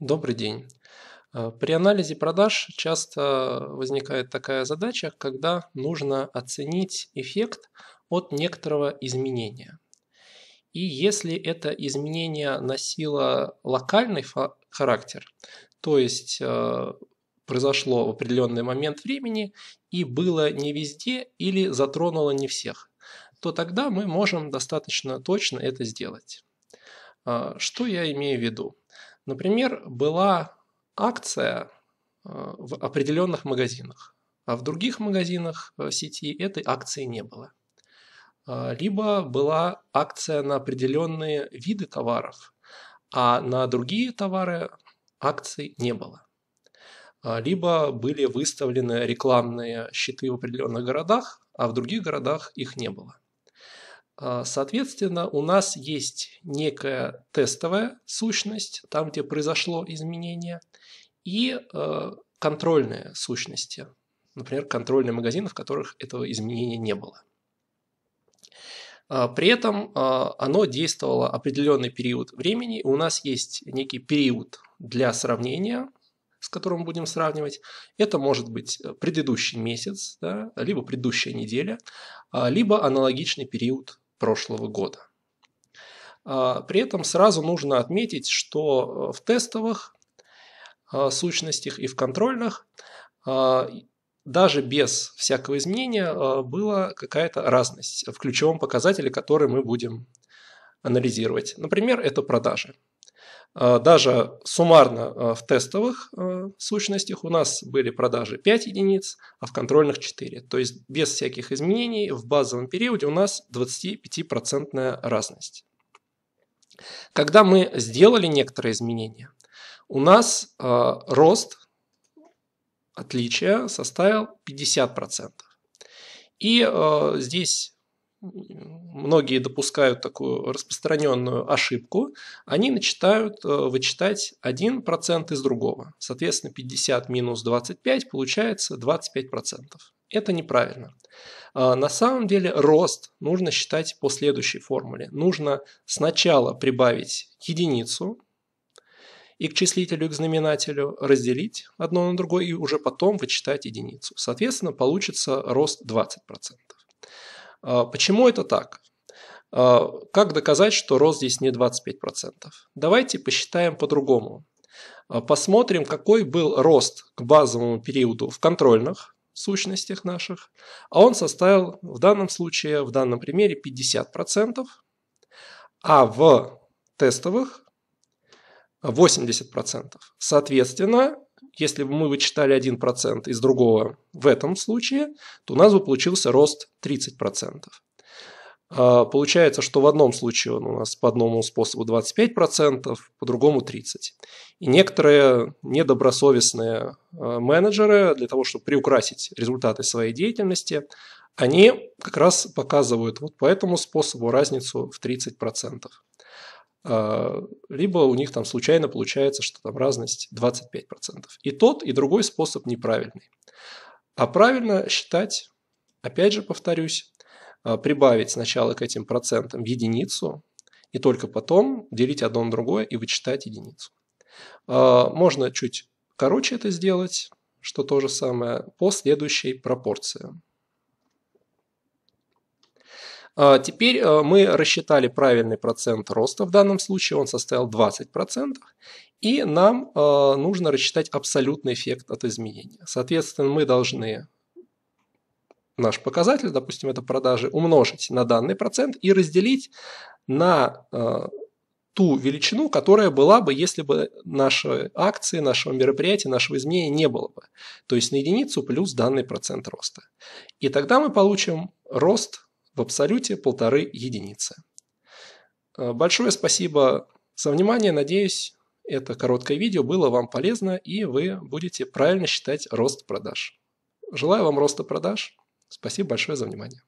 Добрый день. Э, при анализе продаж часто возникает такая задача, когда нужно оценить эффект от некоторого изменения. И если это изменение носило локальный характер, то есть э, произошло в определенный момент времени и было не везде или затронуло не всех, то тогда мы можем достаточно точно это сделать. Э, что я имею в виду? Например, была акция э, в определенных магазинах, а в других магазинах э, сети этой акции не было. Э, либо была акция на определенные виды товаров, а на другие товары акций не было. Либо были выставлены рекламные щиты в определенных городах, а в других городах их не было. А, соответственно, у нас есть некая тестовая сущность, там, где произошло изменение, и а, контрольные сущности, например, контрольные магазины, в которых этого изменения не было. А, при этом оно действовало определенный период времени. У нас есть некий период для сравнения, с которым мы будем сравнивать. Это может быть предыдущий месяц, да, либо предыдущая неделя, либо аналогичный период прошлого года. А, при этом сразу нужно отметить, что э, в тестовых э, сущностях и в контрольных а, даже без всякого изменения э, была какая-то разность в ключевом показателе, который мы будем анализировать. Например, это продажи. А, даже суммарно а, в тестовых а, сущностях у нас были продажи 5 единиц, а в контрольных 4. То есть без всяких изменений в базовом периоде у нас 25% разность. Когда мы сделали некоторые изменения, у нас рост отличия составил 50%. И здесь многие допускают такую распространенную ошибку, они начитают э, вычитать 1% из другого. Соответственно, 50 минус 25 получается 25%. Это неправильно. А, на самом деле рост нужно считать по следующей формуле. Нужно сначала прибавить единицу и к числителю, и к знаменателю разделить одно на другое и уже потом вычитать единицу. Соответственно, получится рост 20%. А, почему это так? А, как доказать, что рост здесь не 25%? Давайте посчитаем по-другому. А, посмотрим, какой был рост к базовому периоду в контрольных сущностях наших, а он составил в данном случае, в данном примере 50%, а в тестовых 80%. Соответственно, если бы мы вычитали 1% из другого в этом случае, то у нас бы получился рост 30%. А, получается, что в одном случае он у нас по одному способу 25%, по другому 30%. И некоторые недобросовестные а, менеджеры для того, чтобы приукрасить результаты своей деятельности, они как раз показывают вот по этому способу разницу в 30%. А, либо у них там случайно получается, что там разность 25%. И тот, и другой способ неправильный. А правильно считать, опять же повторюсь, а, прибавить сначала к этим процентам единицу, и только потом делить одно на другое и вычитать единицу. А, можно чуть короче это сделать, что то же самое, по следующей пропорции. А, теперь а, мы рассчитали правильный процент роста, в данном случае он составил 20%, и нам а, нужно рассчитать абсолютный эффект от изменения. Соответственно, мы должны наш показатель, допустим, это продажи, умножить на данный процент и разделить на ту величину, которая была бы, если бы наши акции, нашего мероприятия, нашего изменения не было бы. То есть на единицу плюс данный процент роста. И тогда мы получим рост в абсолюте полторы единицы. Э, большое спасибо за внимание. Надеюсь, это короткое видео было вам полезно и вы будете правильно считать рост продаж. Желаю вам роста продаж. Спасибо большое за внимание.